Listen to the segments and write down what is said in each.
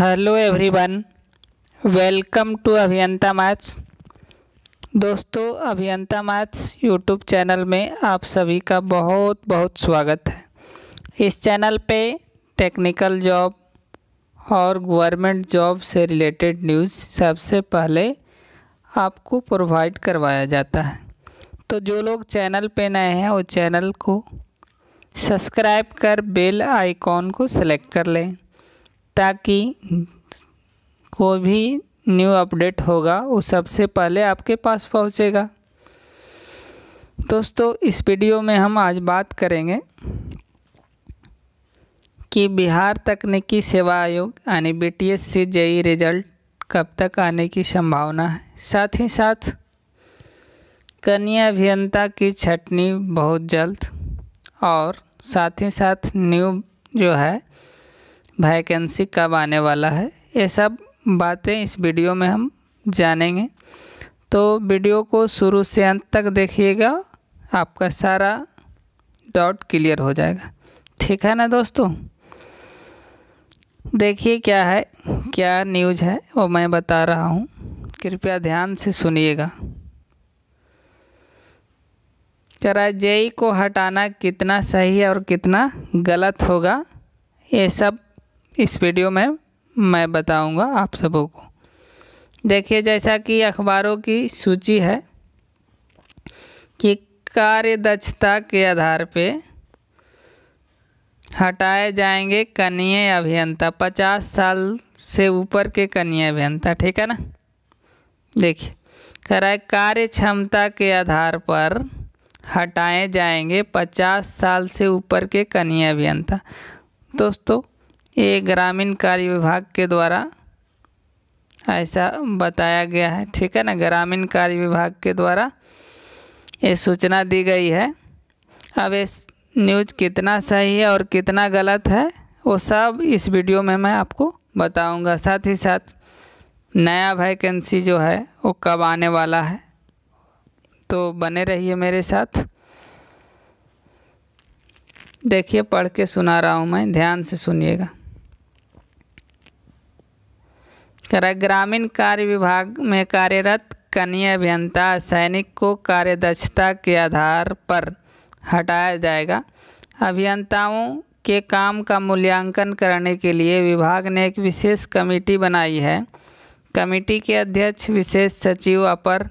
hello everyone welcome to Abhiyanta maths दोस्तों Abhiyanta maths YouTube channel में आप सभी का बहुत बहुत स्वागत है इस चैनल पे टेक्निकल जॉब और गवर्नमेंट जॉब से रिलेटेड न्यूज़ सबसे पहले आपको प्रोवाइड करवाया जाता है तो जो लोग चैनल पे नए हैं वो चैनल को सब्सक्राइब कर बेल आइकॉन को सेलेक्ट कर लें ताकि कोई भी न्यू अपडेट होगा वो सबसे पहले आपके पास पहुंचेगा दोस्तों इस वीडियो में हम आज बात करेंगे कि बिहार तकनीकी सेवा आयोग यानी बी टी एस से जेई रिजल्ट कब तक आने की संभावना है साथ ही साथ कन्या अभियंता की छटनी बहुत जल्द और साथ ही साथ न्यू जो है वैकेंसी कब आने वाला है ये सब बातें इस वीडियो में हम जानेंगे तो वीडियो को शुरू से अंत तक देखिएगा आपका सारा डाउट क्लियर हो जाएगा ठीक है ना दोस्तों देखिए क्या है क्या न्यूज़ है वो मैं बता रहा हूँ कृपया ध्यान से सुनिएगा जरा जेई को हटाना कितना सही है और कितना गलत होगा ये सब इस वीडियो में मैं बताऊंगा आप सबों को देखिए जैसा कि अखबारों की सूची है कि कार्य दक्षता के आधार पे हटाए जाएंगे कनीय अभियंता पचास साल से ऊपर के कनीय अभियंता ठीक है ना देखिए कराए कार्य क्षमता के आधार पर हटाए जाएंगे पचास साल से ऊपर के कनीय अभियंता दोस्तों ये ग्रामीण कार्य विभाग के द्वारा ऐसा बताया गया है ठीक है ना ग्रामीण कार्य विभाग के द्वारा ये सूचना दी गई है अब ये न्यूज कितना सही है और कितना गलत है वो सब इस वीडियो में मैं आपको बताऊंगा साथ ही साथ नया वैकेंसी जो है वो कब आने वाला है तो बने रहिए मेरे साथ देखिए पढ़ के सुना रहा हूँ मैं ध्यान से सुनिएगा ग्रामीण कार्य विभाग में कार्यरत कनीय अभियंता सैनिक को कार्यदक्षता के आधार पर हटाया जाएगा अभियंताओं के काम का मूल्यांकन करने के लिए विभाग ने एक विशेष कमेटी बनाई है कमेटी के अध्यक्ष विशेष सचिव अपर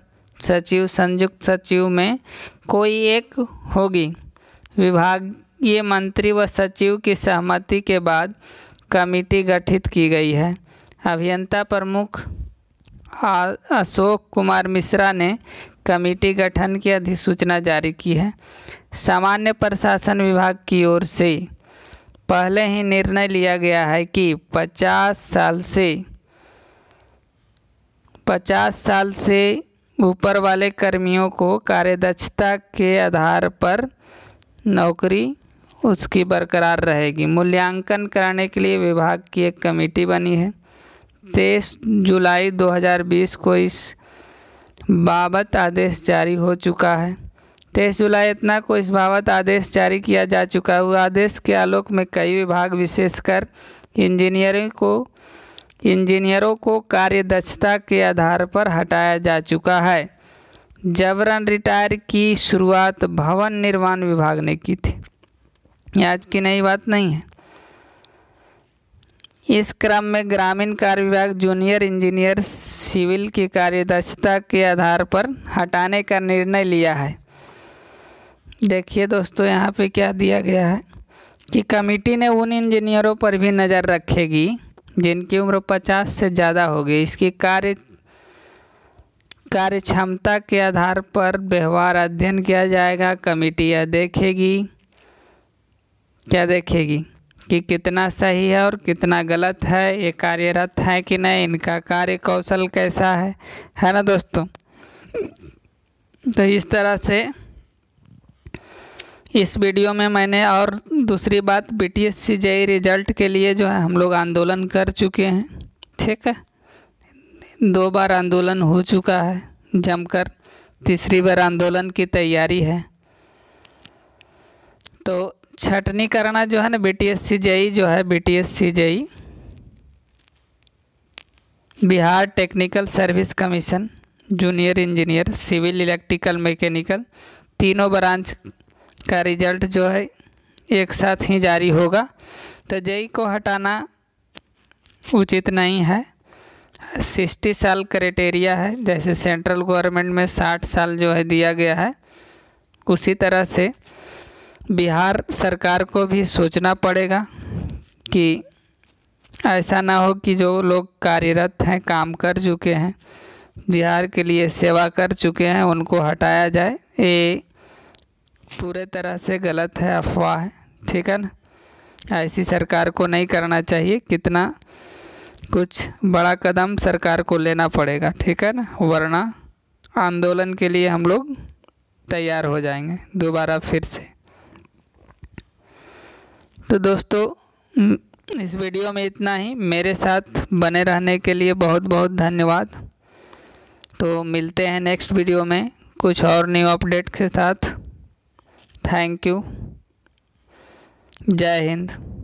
सचिव संयुक्त सचिव में कोई एक होगी विभागीय मंत्री व सचिव की सहमति के बाद कमेटी गठित की गई है अभियंता प्रमुख अशोक कुमार मिश्रा ने कमेटी गठन की अधिसूचना जारी की है सामान्य प्रशासन विभाग की ओर से पहले ही निर्णय लिया गया है कि 50 साल से 50 साल से ऊपर वाले कर्मियों को कार्यदक्षता के आधार पर नौकरी उसकी बरकरार रहेगी मूल्यांकन कराने के लिए विभाग की एक कमेटी बनी है तेईस जुलाई 2020 को इस बाबत आदेश जारी हो चुका है तेईस जुलाई इतना को इस बाबत आदेश जारी किया जा चुका है आदेश के आलोक में कई विभाग विशेषकर इंजीनियरिंग को इंजीनियरों को कार्यदक्षता के आधार पर हटाया जा चुका है जबरन रिटायर की शुरुआत भवन निर्माण विभाग ने की थी आज की नई बात नहीं है इस क्रम में ग्रामीण कार्य विभाग जूनियर इंजीनियर सिविल की कार्यदक्षता के आधार पर हटाने का निर्णय लिया है देखिए दोस्तों यहाँ पे क्या दिया गया है कि कमेटी ने उन इंजीनियरों पर भी नज़र रखेगी जिनकी उम्र 50 से ज़्यादा होगी इसकी कार्य कार्य क्षमता के आधार पर व्यवहार अध्ययन किया जाएगा कमेटी यह देखेगी क्या देखेगी कि कितना सही है और कितना गलत है ये कार्यरत है कि नहीं इनका कार्य कौशल कैसा है है ना दोस्तों तो इस तरह से इस वीडियो में मैंने और दूसरी बात बी टी एस रिजल्ट के लिए जो है हम लोग आंदोलन कर चुके हैं ठीक है दो बार आंदोलन हो चुका है जमकर तीसरी बार आंदोलन की तैयारी है तो छटनी करना जो है ना B T S C JE जो है B T S C JE Bihar technical service commission junior engineer civil electrical mechanical तीनों ब्रांच का रिजल्ट जो है एक साथ ही जारी होगा तो जेई e को हटाना उचित नहीं है सिक्सटी साल क्राइटेरिया है जैसे सेंट्रल गवर्नमेंट में साठ साल जो है दिया गया है उसी तरह से बिहार सरकार को भी सोचना पड़ेगा कि ऐसा ना हो कि जो लोग कार्यरत हैं काम कर चुके हैं बिहार के लिए सेवा कर चुके हैं उनको हटाया जाए ये पूरे तरह से गलत है अफवाह है ठीक है ना ऐसी सरकार को नहीं करना चाहिए कितना कुछ बड़ा कदम सरकार को लेना पड़ेगा ठीक है ना वरना आंदोलन के लिए हम लोग तैयार हो जाएंगे दोबारा फिर से तो दोस्तों इस वीडियो में इतना ही मेरे साथ बने रहने के लिए बहुत बहुत धन्यवाद तो मिलते हैं नेक्स्ट वीडियो में कुछ और न्यू अपडेट के साथ थैंक यू जय हिंद